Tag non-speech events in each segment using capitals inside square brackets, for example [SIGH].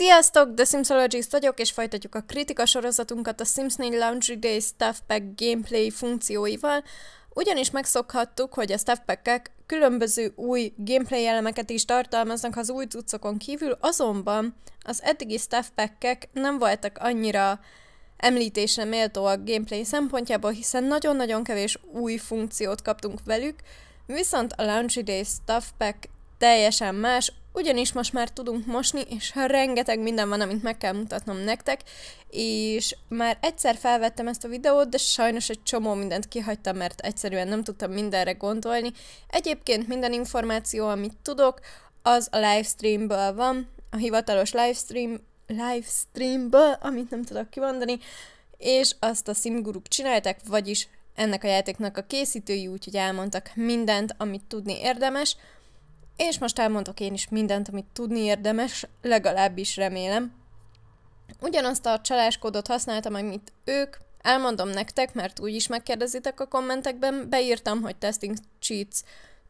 Sziasztok, The Simsologist vagyok, és folytatjuk a kritika sorozatunkat a Sims 4 Laundry Day Staff Pack gameplay funkcióival, ugyanis megszokhattuk, hogy a staff pack különböző új gameplay elemeket is tartalmaznak az új cuccokon kívül, azonban az eddigi staff pack nem voltak annyira említésre méltó a gameplay szempontjából, hiszen nagyon-nagyon kevés új funkciót kaptunk velük, viszont a Laundry Day Staff Pack teljesen más, ugyanis most már tudunk mosni, és rengeteg minden van, amit meg kell mutatnom nektek, és már egyszer felvettem ezt a videót, de sajnos egy csomó mindent kihagytam, mert egyszerűen nem tudtam mindenre gondolni. Egyébként minden információ, amit tudok, az a livestreamből van, a hivatalos livestream, livestreamből, amit nem tudok kimondani, és azt a simguruk csinálták, vagyis ennek a játéknak a készítői, úgyhogy elmondtak mindent, amit tudni érdemes, és most elmondok én is mindent, amit tudni érdemes, legalábbis remélem. Ugyanazt a csaláskódot használtam, amit ők, elmondom nektek, mert úgy is megkérdezitek a kommentekben, beírtam, hogy testing cheats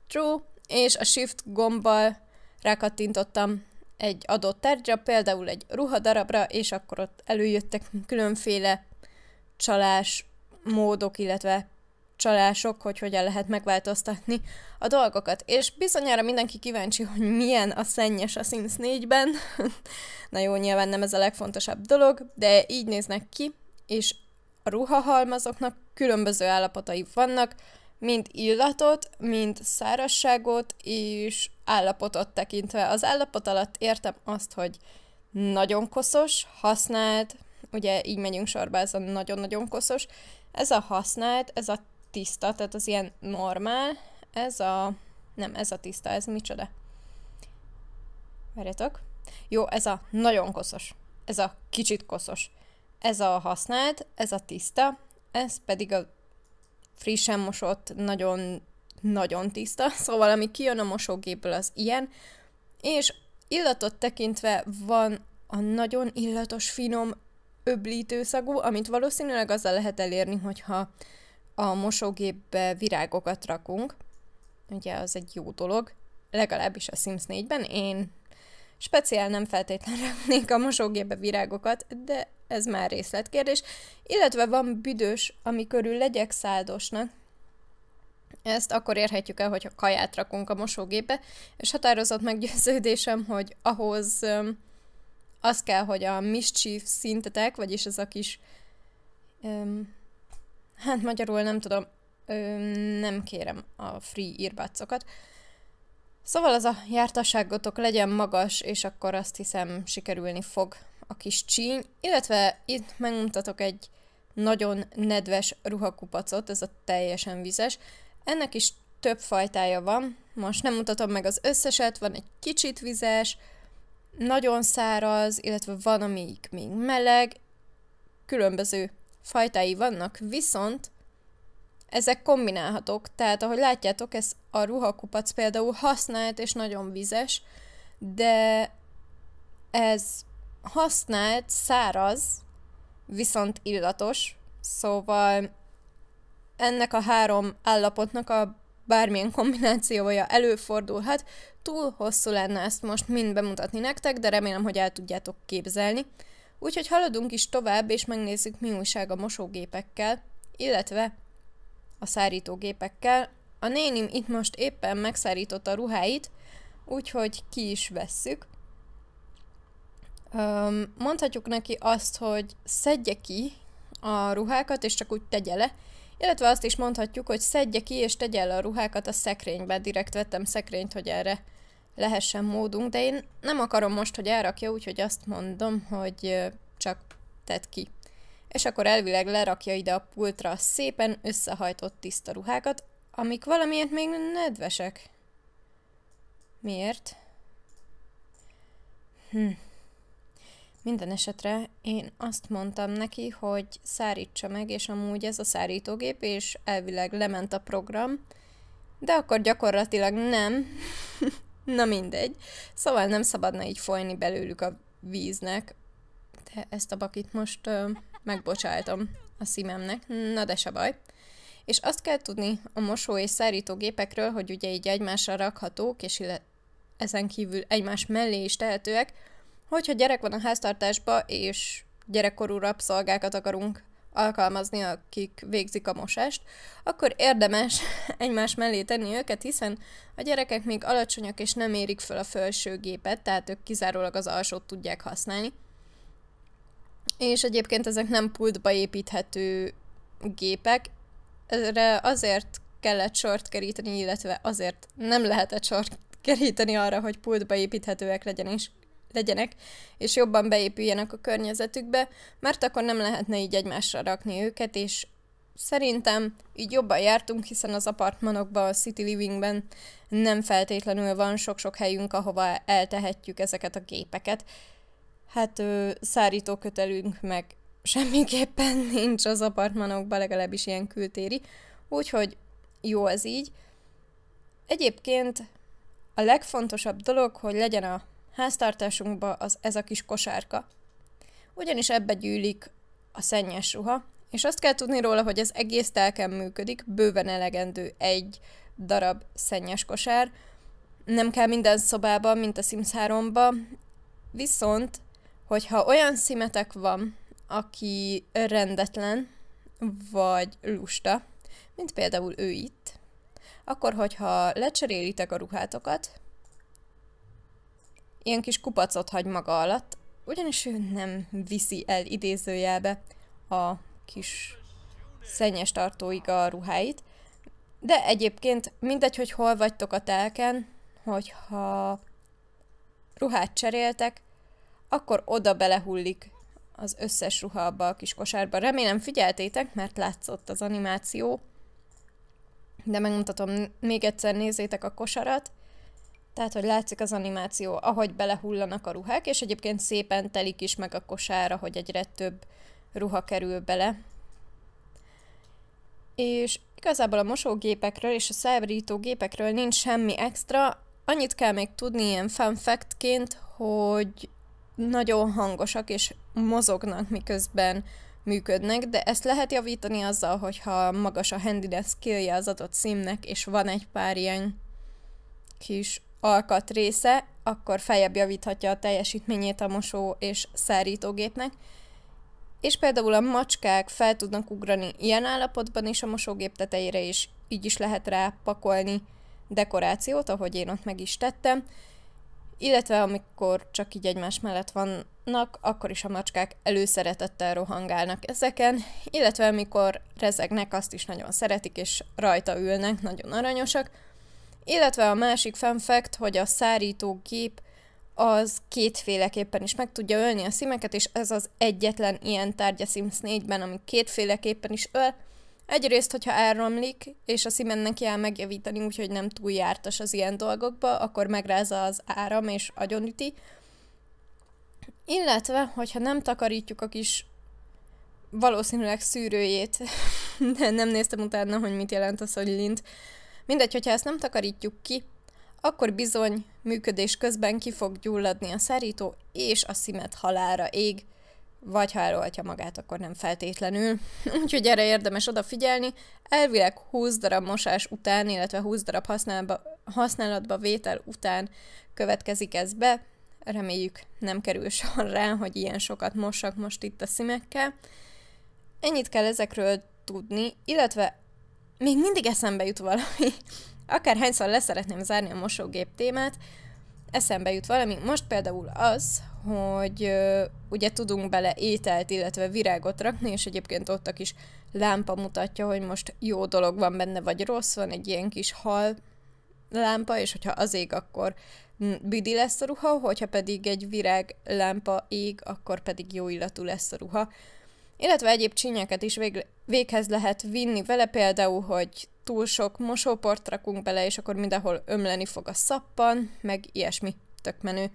true, és a shift gombbal rákattintottam egy adott tárgyra, például egy ruhadarabra, és akkor ott előjöttek különféle csalás módok, illetve csalások, hogy hogyan lehet megváltoztatni a dolgokat. És bizonyára mindenki kíváncsi, hogy milyen a szennyes a Sims 4-ben. [LAUGHS] Na jó, nyilván nem ez a legfontosabb dolog, de így néznek ki, és a ruhahalmazoknak különböző állapotai vannak, mind illatot, mind szárazságot és állapotot tekintve. Az állapot alatt értem azt, hogy nagyon koszos, használt, ugye így megyünk sorba, ez a nagyon-nagyon koszos, ez a használt, ez a tiszta, tehát az ilyen normál. Ez a... Nem, ez a tiszta, ez micsoda? Várjatok. Jó, ez a nagyon koszos. Ez a kicsit koszos. Ez a használt, ez a tiszta, ez pedig a frissen mosott, nagyon, nagyon tiszta. [LAUGHS] Szóval, ami kijön a mosógépből, az ilyen. És illatot tekintve van a nagyon illatos, finom, öblítőszagú, amit valószínűleg azzal lehet elérni, hogyha a mosógépbe virágokat rakunk, ugye az egy jó dolog, legalábbis a Sims 4-ben. Én speciál nem feltétlenül raknék a mosógépbe virágokat, de ez már részletkérdés. Illetve van büdös, ami körül legyek száldosnak. Ezt akkor érhetjük el, hogyha kaját rakunk a mosógépbe, és határozott meggyőződésem, hogy ahhoz öm, az kell, hogy a mischief szintetek, vagyis ez a kis öm, hát magyarul nem tudom, ö, nem kérem a free írbácokat. Szóval az a jártasságotok legyen magas, és akkor azt hiszem sikerülni fog a kis csíny, illetve itt megmutatok egy nagyon nedves ruhakupacot, ez a teljesen vizes. Ennek is több fajtája van, most nem mutatom meg az összeset, van egy kicsit vizes, nagyon száraz, illetve van, amíg még meleg, különböző fajtái vannak, viszont ezek kombinálhatók, tehát ahogy látjátok, ez a ruhakupac például használt és nagyon vizes, de ez használt, száraz, viszont illatos, szóval ennek a három állapotnak a bármilyen kombinációja előfordulhat. Túl hosszú lenne ezt most mind bemutatni nektek, de remélem, hogy el tudjátok képzelni. Úgyhogy haladunk is tovább, és megnézzük, mi újság a mosógépekkel, illetve a szárítógépekkel. A nénim itt most éppen megszárította a ruháit, úgyhogy ki is vesszük. Mondhatjuk neki azt, hogy szedje ki a ruhákat, és csak úgy tegye le, illetve azt is mondhatjuk, hogy szedje ki és tegye le a ruhákat a szekrénybe. Direkt vettem szekrényt, hogy erre lehessen módunk, de én nem akarom most, hogy elrakja, úgyhogy azt mondom, hogy csak tedd ki. És akkor elvileg lerakja ide a pultra szépen összehajtott tiszta ruhákat, amik valamiért még nedvesek. Miért? Hm. Minden esetre én azt mondtam neki, hogy szárítsa meg, és amúgy ez a szárítógép, és elvileg lement a program, de akkor gyakorlatilag nem. [LAUGHS] Na mindegy. Szóval nem szabadna így folyni belőlük a víznek. De ezt a bakit most ö, megbocsájtom a szívemnek. Na de se baj. És azt kell tudni a mosó és szárító hogy ugye így egymásra rakhatók, és illet ezen kívül egymás mellé is tehetőek, hogyha gyerek van a háztartásba, és gyerekkorú rabszolgákat akarunk alkalmazni, akik végzik a mosást, akkor érdemes [LAUGHS] egymás mellé tenni őket, hiszen a gyerekek még alacsonyak és nem érik fel a felső gépet, tehát ők kizárólag az alsót tudják használni. És egyébként ezek nem pultba építhető gépek, ezre azért kellett sort keríteni, illetve azért nem lehetett sort keríteni arra, hogy pultba építhetőek legyen és, legyenek, és jobban beépüljenek a környezetükbe, mert akkor nem lehetne így egymásra rakni őket, és szerintem így jobban jártunk, hiszen az apartmanokban, a city livingben nem feltétlenül van sok-sok helyünk, ahova eltehetjük ezeket a gépeket. Hát ö, szárítókötelünk meg semmiképpen [LAUGHS] nincs az apartmanokban, legalábbis ilyen kültéri, úgyhogy jó ez így. Egyébként a legfontosabb dolog, hogy legyen a háztartásunkba az, ez a kis kosárka. Ugyanis ebbe gyűlik a szennyes ruha, és azt kell tudni róla, hogy ez egész telken működik, bőven elegendő egy darab szennyes kosár. Nem kell minden szobában, mint a Sims 3-ba, viszont, hogyha olyan szimetek van, aki rendetlen, vagy lusta, mint például ő itt, akkor hogyha lecserélitek a ruhátokat, ilyen kis kupacot hagy maga alatt, ugyanis ő nem viszi el idézőjelbe a kis szennyes tartóig a ruháit, de egyébként mindegy, hogy hol vagytok a telken, hogyha ruhát cseréltek, akkor oda belehullik az összes ruha abba a kis kosárba. Remélem figyeltétek, mert látszott az animáció, de megmutatom még egyszer, nézzétek a kosarat, tehát, hogy látszik az animáció, ahogy belehullanak a ruhák, és egyébként szépen telik is meg a kosára, hogy egyre több ruha kerül bele. És igazából a mosógépekről és a szábrító gépekről nincs semmi extra, annyit kell még tudni ilyen fun factként, hogy nagyon hangosak és mozognak miközben működnek, de ezt lehet javítani azzal, hogyha magas a handiness skillje az adott színnek, és van egy pár ilyen kis része, akkor feljebb javíthatja a teljesítményét a mosó és szárítógépnek, és például a macskák fel tudnak ugrani ilyen állapotban is a mosógép tetejére, és így is lehet rá pakolni dekorációt, ahogy én ott meg is tettem, illetve amikor csak így egymás mellett vannak, akkor is a macskák előszeretettel rohangálnak ezeken, illetve amikor rezegnek, azt is nagyon szeretik, és rajta ülnek, nagyon aranyosak, illetve a másik fun fact, hogy a szárítógép az kétféleképpen is meg tudja ölni a szímeket, és ez az egyetlen ilyen tárgy a Sims 4-ben, ami kétféleképpen is öl. Egyrészt, hogyha elromlik, és a neki áll megjavítani, úgyhogy nem túl jártas az ilyen dolgokba, akkor megrázza az áram és agyonüti. Illetve, hogyha nem takarítjuk a kis valószínűleg szűrőjét, [LAUGHS] de nem néztem utána, hogy mit jelent az, hogy lint, Mindegy, hogyha ezt nem takarítjuk ki, akkor bizony működés közben ki fog gyulladni a szárító, és a szimet halára ég, vagy ha elolhatja magát, akkor nem feltétlenül. [LAUGHS] Úgyhogy erre érdemes odafigyelni. Elvileg 20 darab mosás után, illetve 20 darab használba, használatba vétel után következik ez be. Reméljük nem kerül sor rá, hogy ilyen sokat mossak most itt a szimekkel. Ennyit kell ezekről tudni, illetve még mindig eszembe jut valami. [LAUGHS] Akárhányszor leszeretném zárni a mosógép témát, eszembe jut valami. Most például az, hogy ö, ugye tudunk bele ételt, illetve virágot rakni, és egyébként ott a kis lámpa mutatja, hogy most jó dolog van benne, vagy rossz van, egy ilyen kis hal lámpa, és hogyha az ég, akkor hm, büdi lesz a ruha, hogyha pedig egy virág lámpa ég, akkor pedig jó illatú lesz a ruha illetve egyéb csinyeket is vég, véghez lehet vinni vele, például, hogy túl sok mosóport rakunk bele, és akkor mindenhol ömleni fog a szappan, meg ilyesmi, tök menő.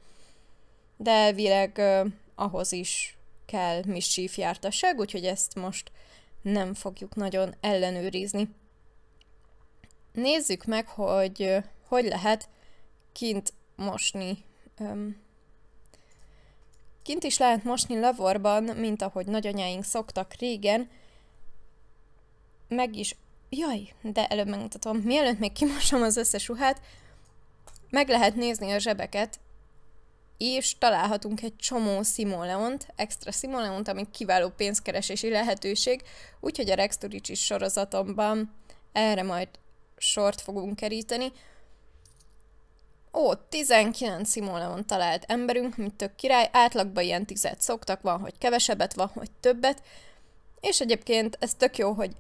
De elvileg uh, ahhoz is kell mischief jártasság, úgyhogy ezt most nem fogjuk nagyon ellenőrizni. Nézzük meg, hogy eh, hogy lehet kint mosni um, Kint is lehet mosni lavorban, mint ahogy nagyanyáink szoktak régen. Meg is... Jaj, de előbb megmutatom. Mielőtt még kimosom az összes ruhát, meg lehet nézni a zsebeket, és találhatunk egy csomó simoleont, extra simoleont, ami kiváló pénzkeresési lehetőség, úgyhogy a Rex is sorozatomban erre majd sort fogunk keríteni. Ó, 19 Simónavon talált emberünk, mint tök király, átlagban ilyen tizet szoktak, van, hogy kevesebbet, van, hogy többet, és egyébként ez tök jó, hogy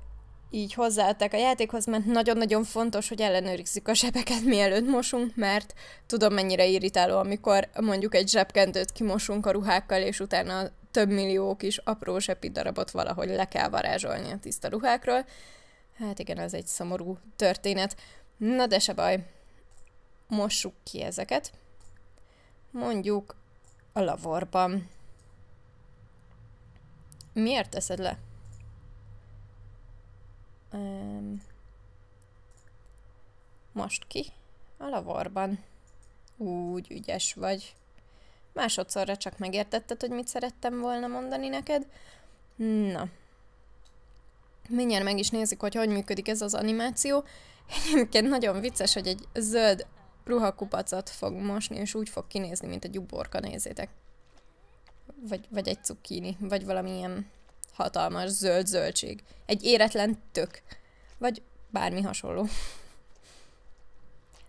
így hozzáadták a játékhoz, mert nagyon-nagyon fontos, hogy ellenőrizzük a zsebeket, mielőtt mosunk, mert tudom mennyire irritáló, amikor mondjuk egy zsebkendőt kimosunk a ruhákkal, és utána több millió kis apró zsepi darabot valahogy le kell varázsolni a tiszta ruhákról. Hát igen, ez egy szomorú történet. Na de se baj, mossuk ki ezeket, mondjuk a lavorban. Miért teszed le? Um, most ki? A lavorban. Úgy ügyes vagy. Másodszorra csak megértetted, hogy mit szerettem volna mondani neked. Na. Mindjárt meg is nézzük, hogy hogy működik ez az animáció. Egyébként nagyon vicces, hogy egy zöld ruhakupacot fog mosni, és úgy fog kinézni, mint egy uborka, nézzétek. Vagy, vagy egy cukkini, vagy valamilyen hatalmas zöld zöldség. Egy éretlen tök. Vagy bármi hasonló.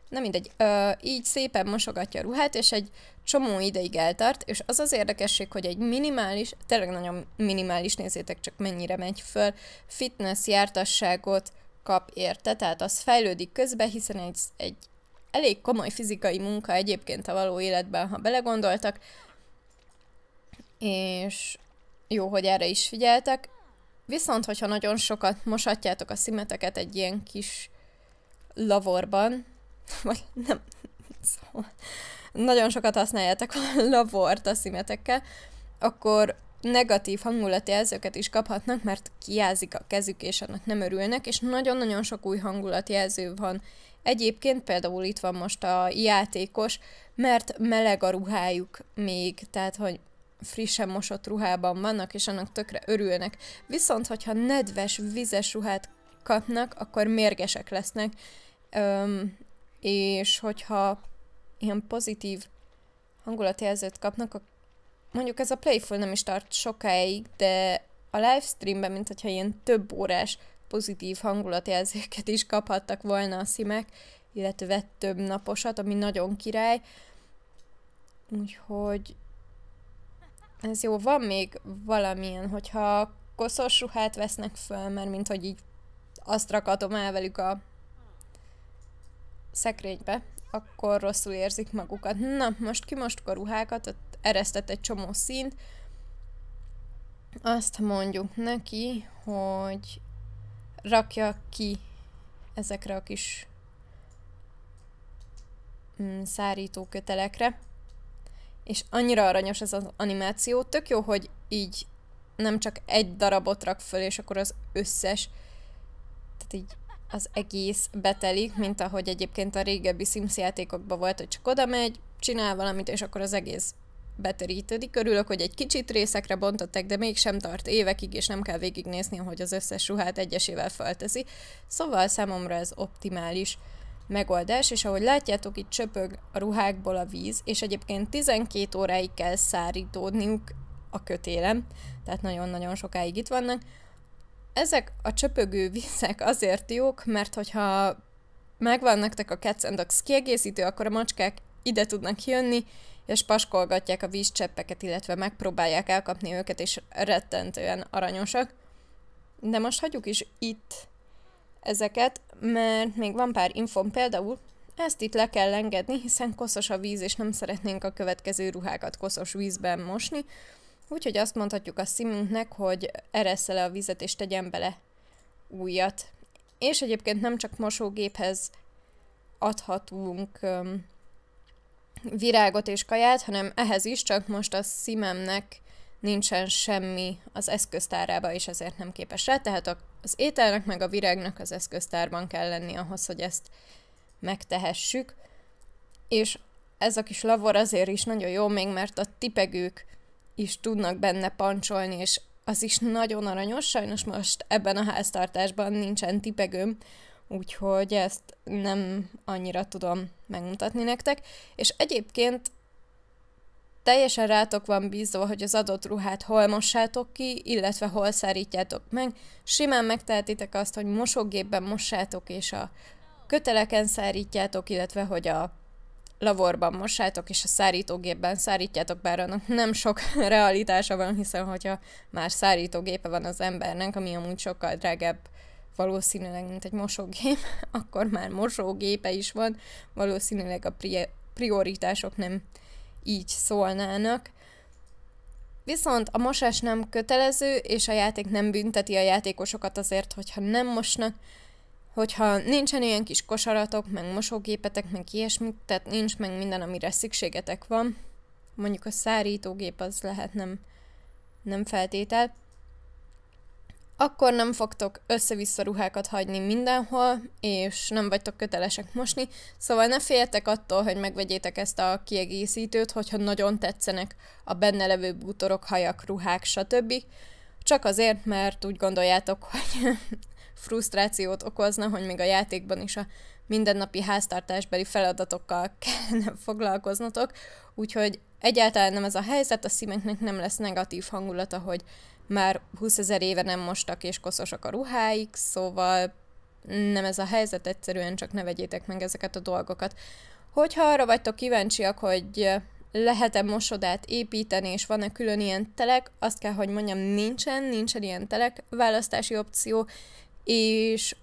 Na mindegy, ö, így szépen mosogatja a ruhát, és egy csomó ideig eltart, és az az érdekesség, hogy egy minimális, tényleg nagyon minimális, nézzétek csak mennyire megy föl, fitness jártasságot kap érte, tehát az fejlődik közben, hiszen egy, egy elég komoly fizikai munka egyébként a való életben, ha belegondoltak, és jó, hogy erre is figyeltek. Viszont, hogyha nagyon sokat mosatjátok a szimeteket egy ilyen kis lavorban, [LAUGHS] vagy nem, szóval nagyon sokat használjátok a lavort a szimetekkel, akkor negatív hangulati jelzőket is kaphatnak, mert kiázik a kezük, és annak nem örülnek, és nagyon-nagyon sok új hangulati jelző van Egyébként például itt van most a játékos, mert meleg a ruhájuk még, tehát hogy frissen mosott ruhában vannak, és annak tökre örülnek. Viszont, hogyha nedves, vizes ruhát kapnak, akkor mérgesek lesznek, Öm, és hogyha ilyen pozitív hangulatjelzőt kapnak, mondjuk ez a Playful nem is tart sokáig, de a livestreamben, mint hogyha ilyen több órás pozitív hangulatjelzéket is kaphattak volna a szimek, illetve vett több naposat, ami nagyon király. Úgyhogy ez jó, van még valamilyen, hogyha koszos ruhát vesznek föl, mert mint hogy így azt rakatom el velük a szekrénybe, akkor rosszul érzik magukat. Na, most kimostuk a ruhákat, ott eresztett egy csomó színt, azt mondjuk neki, hogy rakja ki ezekre a kis mm, szárító kötelekre. És annyira aranyos ez az animáció. Tök jó, hogy így nem csak egy darabot rak föl, és akkor az összes, tehát így az egész betelik, mint ahogy egyébként a régebbi Sims játékokban volt, hogy csak oda megy, csinál valamit, és akkor az egész beterítődik. Örülök, hogy egy kicsit részekre bontottak, de mégsem tart évekig, és nem kell végignézni, hogy az összes ruhát egyesével felteszi. Szóval számomra ez optimális megoldás, és ahogy látjátok, itt csöpög a ruhákból a víz, és egyébként 12 óráig kell szárítódniuk a kötélem, tehát nagyon-nagyon sokáig itt vannak. Ezek a csöpögő vízek azért jók, mert hogyha megvan nektek a Cats and Dogs kiegészítő, akkor a macskák ide tudnak jönni, és paskolgatják a vízcseppeket, illetve megpróbálják elkapni őket, és rettentően aranyosak. De most hagyjuk is itt ezeket, mert még van pár infom, például ezt itt le kell engedni, hiszen koszos a víz, és nem szeretnénk a következő ruhákat koszos vízben mosni, úgyhogy azt mondhatjuk a szimünknek, hogy eressze le a vizet, és tegyen bele újat. És egyébként nem csak mosógéphez adhatunk um, virágot és kaját, hanem ehhez is, csak most a szimemnek nincsen semmi az eszköztárába, és ezért nem képes rá, tehát az ételnek meg a virágnak az eszköztárban kell lenni ahhoz, hogy ezt megtehessük. És ez a kis lavor azért is nagyon jó még, mert a tipegők is tudnak benne pancsolni, és az is nagyon aranyos, sajnos most ebben a háztartásban nincsen tipegőm, úgyhogy ezt nem annyira tudom megmutatni nektek. És egyébként teljesen rátok van bízva, hogy az adott ruhát hol mossátok ki, illetve hol szárítjátok meg. Simán megtehetitek azt, hogy mosógépben mossátok, és a köteleken szárítjátok, illetve hogy a lavorban mossátok, és a szárítógépben szárítjátok, bár annak nem sok realitása van, hiszen hogyha már szárítógépe van az embernek, ami amúgy sokkal drágább valószínűleg, mint egy mosógép, [LAUGHS] akkor már mosógépe is van, valószínűleg a prioritások nem így szólnának. Viszont a mosás nem kötelező, és a játék nem bünteti a játékosokat azért, hogyha nem mosnak, hogyha nincsen ilyen kis kosaratok, meg mosógépetek, meg ilyesmi, tehát nincs meg minden, amire szükségetek van. Mondjuk a szárítógép az lehet nem, nem feltétel akkor nem fogtok össze-vissza ruhákat hagyni mindenhol, és nem vagytok kötelesek mosni, szóval ne féljetek attól, hogy megvegyétek ezt a kiegészítőt, hogyha nagyon tetszenek a benne levő bútorok, hajak, ruhák, stb. Csak azért, mert úgy gondoljátok, [LAUGHS] hogy frusztrációt okozna, hogy még a játékban is a mindennapi háztartásbeli feladatokkal [LAUGHS] kellene foglalkoznotok, úgyhogy egyáltalán nem ez a helyzet, a szímeknek nem lesz negatív hangulata, hogy már 20 ezer éve nem mostak és koszosak a ruháik, szóval nem ez a helyzet, egyszerűen csak ne vegyétek meg ezeket a dolgokat. Hogyha arra vagytok kíváncsiak, hogy lehet-e mosodát építeni, és van-e külön ilyen telek, azt kell, hogy mondjam, nincsen, nincsen ilyen telek választási opció, és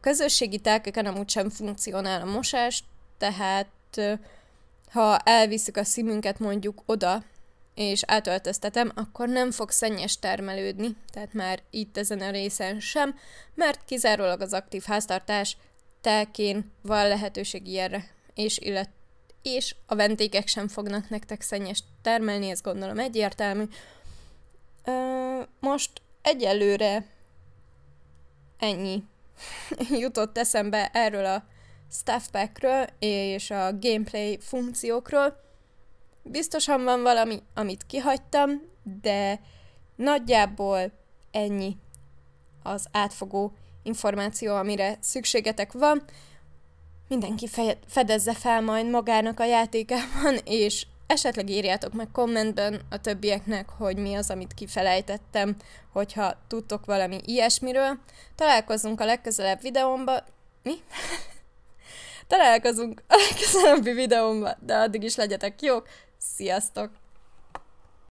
közösségi telkeken amúgy sem funkcionál a mosás, tehát ha elviszük a színünket mondjuk oda, és átöltöztetem, akkor nem fog szennyes termelődni, tehát már itt ezen a részen sem, mert kizárólag az aktív háztartás telkén van lehetőség ilyenre, és, illet, és a vendégek sem fognak nektek szennyes termelni, ez gondolom egyértelmű. Ö, most egyelőre ennyi [LAUGHS] jutott eszembe erről a staff packről és a gameplay funkciókról. Biztosan van valami, amit kihagytam, de nagyjából ennyi az átfogó információ, amire szükségetek van. Mindenki fedezze fel majd magának a játékában, és esetleg írjátok meg kommentben a többieknek, hogy mi az, amit kifelejtettem, hogyha tudtok valami ilyesmiről. Találkozunk a legközelebb videómba. Mi? [LAUGHS] Találkozunk a legközelebbi videómba, de addig is legyetek jók, Sziasztok!